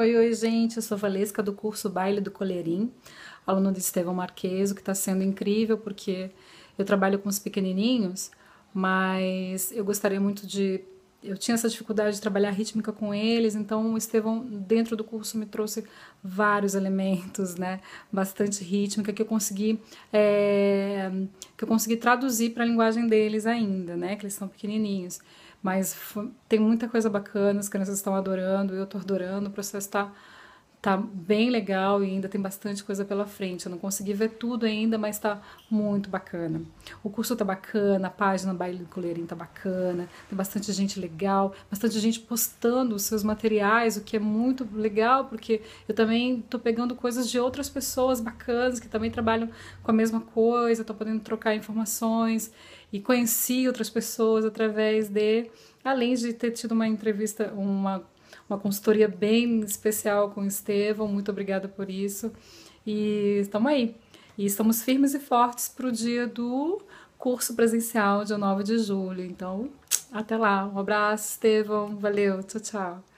Oi, oi, gente. Eu sou Valesca do curso Baile do Colerim, aluna de Estevão Marqueso, que está sendo incrível porque eu trabalho com os pequenininhos, mas eu gostaria muito de eu tinha essa dificuldade de trabalhar rítmica com eles, então o Estevão, dentro do curso, me trouxe vários elementos, né, bastante rítmica, que eu consegui, é, que eu consegui traduzir para a linguagem deles ainda, né, que eles são pequenininhos. Mas tem muita coisa bacana, as crianças estão adorando, eu estou adorando, o processo está tá bem legal e ainda tem bastante coisa pela frente. Eu não consegui ver tudo ainda, mas tá muito bacana. O curso tá bacana, a página Baile do Coleirinho tá bacana, tem bastante gente legal, bastante gente postando os seus materiais, o que é muito legal, porque eu também tô pegando coisas de outras pessoas bacanas que também trabalham com a mesma coisa, tô podendo trocar informações e conheci outras pessoas através de além de ter tido uma entrevista, uma uma consultoria bem especial com o Estevão, muito obrigada por isso. E estamos aí. E estamos firmes e fortes para o dia do curso presencial, dia 9 de julho. Então, até lá. Um abraço, Estevão. Valeu. Tchau, tchau.